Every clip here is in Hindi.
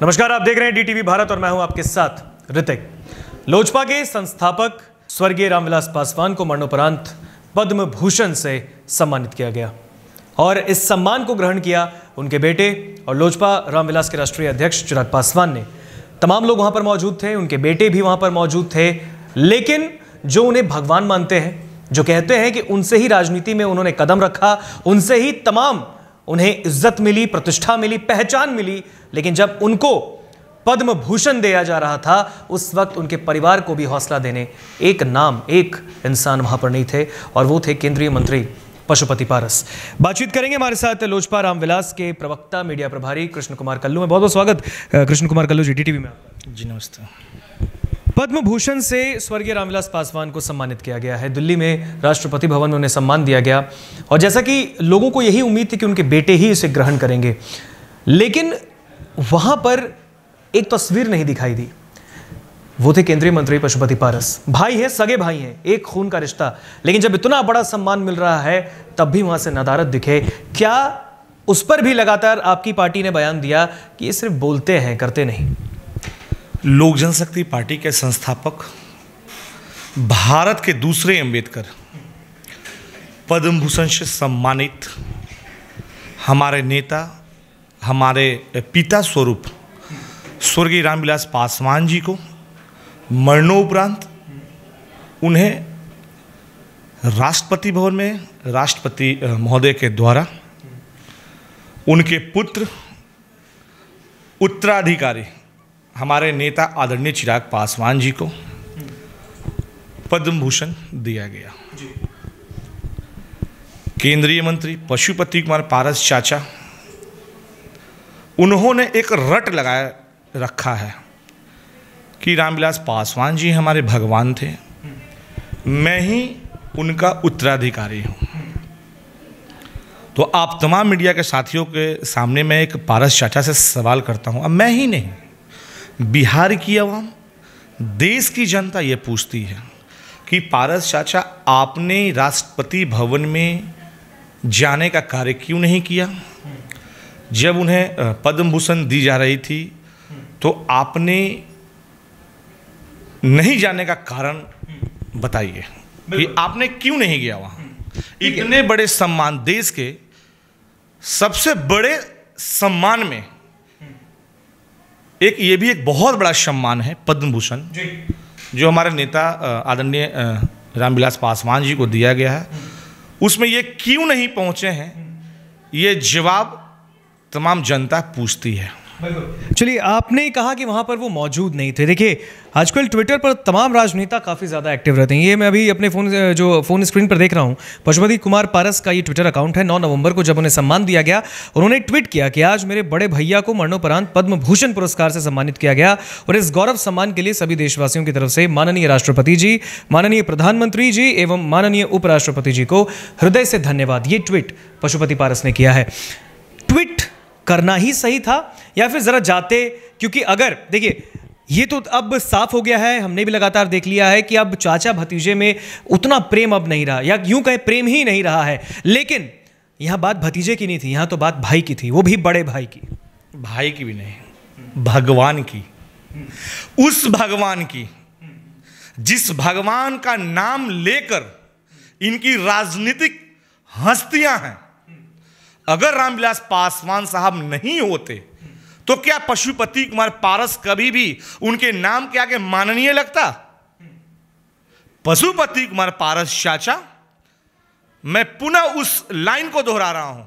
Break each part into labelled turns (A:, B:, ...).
A: नमस्कार आप देख रहे हैं डीटीवी भारत और मैं हूं आपके साथ ऋतिक लोजपा के संस्थापक स्वर्गीय रामविलास पासवान को मरणोपरांत पद्म भूषण से सम्मानित किया गया और इस सम्मान को ग्रहण किया उनके बेटे और लोजपा रामविलास के राष्ट्रीय अध्यक्ष चिराग पासवान ने तमाम लोग वहां पर मौजूद थे उनके बेटे भी वहां पर मौजूद थे लेकिन जो उन्हें भगवान मानते हैं जो कहते हैं कि उनसे ही राजनीति में उन्होंने कदम रखा उनसे ही तमाम उन्हें इज्जत मिली प्रतिष्ठा मिली पहचान मिली लेकिन जब उनको पद्म भूषण दिया जा रहा था उस वक्त उनके परिवार को भी हौसला देने एक नाम एक इंसान वहां पर नहीं थे और वो थे केंद्रीय मंत्री पशुपति पारस बातचीत करेंगे हमारे साथ लोजपा रामविलास के प्रवक्ता मीडिया प्रभारी कृष्ण कुमार कल्लू में बहुत बहुत स्वागत कृष्ण कुमार कल्लू जी डी टीवी में
B: जी नमस्ते
A: पद्म भूषण से स्वर्गीय रामविलास पासवान को सम्मानित किया गया है दिल्ली में राष्ट्रपति भवन में उन्हें सम्मान दिया गया और जैसा कि लोगों को यही उम्मीद थी कि उनके बेटे ही इसे ग्रहण करेंगे लेकिन वहां पर एक तस्वीर नहीं दिखाई दी वो थे केंद्रीय मंत्री पशुपति पारस भाई हैं सगे भाई हैं एक खून का रिश्ता लेकिन जब इतना बड़ा सम्मान मिल रहा है तब भी वहां से नदारत दिखे क्या उस पर भी लगातार आपकी पार्टी ने बयान दिया कि ये सिर्फ बोलते हैं करते नहीं
B: लोक जनशक्ति पार्टी के संस्थापक भारत के दूसरे अंबेडकर पद्म भूषण से सम्मानित हमारे नेता हमारे पिता स्वरूप स्वर्गीय रामविलास पासवान जी को मरणोपरांत उन्हें राष्ट्रपति भवन में राष्ट्रपति महोदय के द्वारा उनके पुत्र उत्तराधिकारी हमारे नेता आदरणीय चिराग पासवान जी को पद्म भूषण दिया गया केंद्रीय मंत्री पशुपति कुमार पारस चाचा उन्होंने एक रट लगाया रखा है कि रामविलास पासवान जी हमारे भगवान थे मैं ही उनका उत्तराधिकारी हूँ तो आप तमाम मीडिया के साथियों के सामने मैं एक पारस चाचा से सवाल करता हूँ अब मैं ही नहीं बिहार की आवाम देश की जनता ये पूछती है कि पारस चाचा आपने राष्ट्रपति भवन में जाने का कार्य क्यों नहीं किया जब उन्हें पद्म भूषण दी जा रही थी तो आपने नहीं जाने का कारण बताइए कि आपने क्यों नहीं गया वहाँ हम्म। इतने बड़े सम्मान देश के सबसे बड़े सम्मान में एक ये भी एक बहुत बड़ा सम्मान है पद्म भूषण जो हमारे नेता आदरणीय रामविलास पासवान जी को दिया गया है उसमें ये क्यों नहीं पहुँचे हैं ये जवाब तमाम जनता पूछती है चलिए आपने कहा
A: कि वहां पर वो मौजूद नहीं थे देखिए आजकल ट्विटर पर तमाम राजनेता काफ़ी ज़्यादा एक्टिव रहते हैं ये मैं अभी अपने फ़ोन जो फ़ोन स्क्रीन पर देख रहा हूँ पशुपति कुमार पारस का ये ट्विटर अकाउंट है 9 नवंबर को जब उन्हें सम्मान दिया गया उन्होंने ट्वीट किया कि आज मेरे बड़े भैया को मरणोपरांत पद्म भूषण पुरस्कार से सम्मानित किया गया और इस गौरव सम्मान के लिए सभी देशवासियों की तरफ से माननीय राष्ट्रपति जी माननीय प्रधानमंत्री जी एवं माननीय उपराष्ट्रपति जी को हृदय से धन्यवाद ये ट्वीट पशुपति पारस ने किया है करना ही सही था या फिर ज़रा जाते क्योंकि अगर देखिए ये तो अब साफ हो गया है हमने भी लगातार देख लिया है कि अब चाचा भतीजे में उतना प्रेम अब नहीं रहा या यूं कहें प्रेम ही नहीं रहा है लेकिन यहाँ बात भतीजे
B: की नहीं थी यहाँ तो बात भाई की थी वो भी बड़े भाई की भाई की भी नहीं भगवान की उस भगवान की जिस भगवान का नाम लेकर इनकी राजनीतिक हस्तियां हैं अगर रामविलास पासवान साहब नहीं होते तो क्या पशुपति कुमार पारस कभी भी उनके नाम के आगे माननीय लगता पशुपति कुमार पारस चाचा मैं पुनः उस लाइन को दोहरा रहा हूं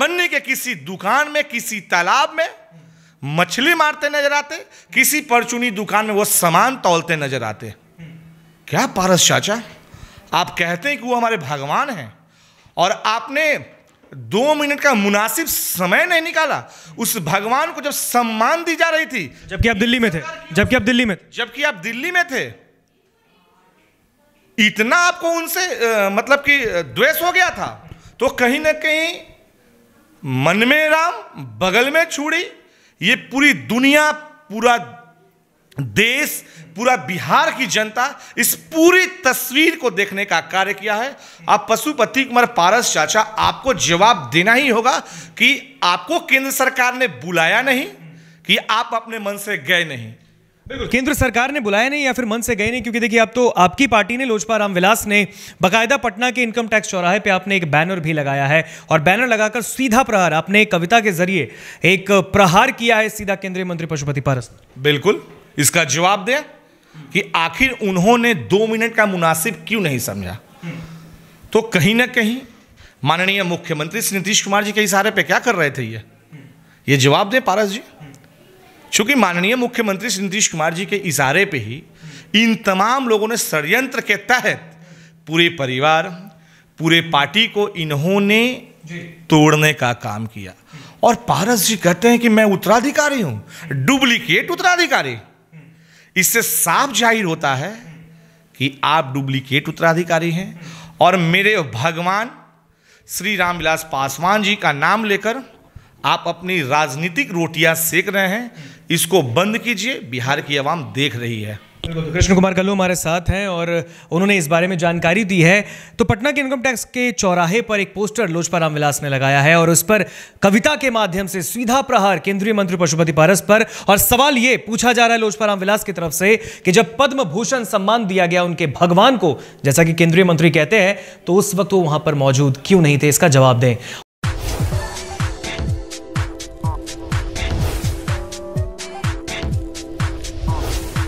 B: बनने के किसी दुकान में किसी तालाब में मछली मारते नजर आते किसी परचूनी दुकान में वो सामान तौलते नजर आते क्या पारस चाचा आप कहते हैं कि वो हमारे भगवान हैं और आपने दो मिनट का मुनासिब समय नहीं निकाला उस भगवान को जब सम्मान दी जा रही थी जबकि आप दिल्ली में थे जबकि आप दिल्ली में जबकि आप दिल्ली में थे इतना आपको उनसे आ, मतलब कि द्वेष हो गया था तो कहीं ना कहीं मन में राम बगल में छुड़ी ये पूरी दुनिया पूरा देश पूरा बिहार की जनता इस पूरी तस्वीर को देखने का कार्य किया है आप पशुपति कुमार पारस चाचा आपको जवाब देना ही होगा कि आपको केंद्र सरकार ने बुलाया नहीं कि आप अपने मन से गए नहीं केंद्र सरकार ने बुलाया नहीं या फिर मन से गए नहीं क्योंकि देखिए आप
A: तो आपकी पार्टी ने लोजपा रामविलास ने बकायदा पटना के इनकम टैक्स चौराहे पे आपने एक बैनर भी लगाया है और बैनर लगाकर सीधा प्रहार आपने कविता के जरिए एक प्रहार किया है सीधा
B: केंद्रीय मंत्री पशुपति पारस बिल्कुल इसका जवाब दें कि आखिर उन्होंने दो मिनट का मुनासिब क्यों नहीं समझा तो कहीं ना कहीं माननीय मुख्यमंत्री श्री नीतीश कुमार जी के इशारे पे क्या कर रहे थे ये ये जवाब दें पारस जी चूंकि माननीय मुख्यमंत्री श्री नीतीश कुमार जी के इशारे पे ही इन तमाम लोगों ने षडयंत्र के तहत पूरे परिवार पूरे पार्टी को इन्होंने तोड़ने का काम किया और पारस जी कहते हैं कि मैं उत्तराधिकारी हूं डुप्लीकेट उत्तराधिकारी इससे साफ जाहिर होता है कि आप डुप्लीकेट उत्तराधिकारी हैं और मेरे भगवान श्री रामविलास पासवान जी का नाम लेकर आप अपनी राजनीतिक रोटियां सेक रहे हैं इसको बंद कीजिए बिहार की आवाम देख रही है
A: बिल्कुल कृष्ण कुमार कल्लू हमारे साथ हैं और उन्होंने इस बारे में जानकारी दी है तो पटना के इनकम टैक्स के चौराहे पर एक पोस्टर लोजपा रामविलास ने लगाया है और उस पर कविता के माध्यम से सीधा प्रहार केंद्रीय मंत्री पशुपति पारस पर और सवाल ये पूछा जा रहा है लोजपा रामविलास की तरफ से कि जब पद्म भूषण सम्मान दिया गया उनके भगवान को जैसा कि केंद्रीय मंत्री कहते हैं तो उस वक्त वो वहां पर मौजूद क्यों नहीं थे इसका जवाब दें